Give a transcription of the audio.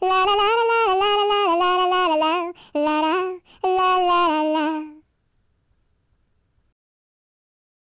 la la la.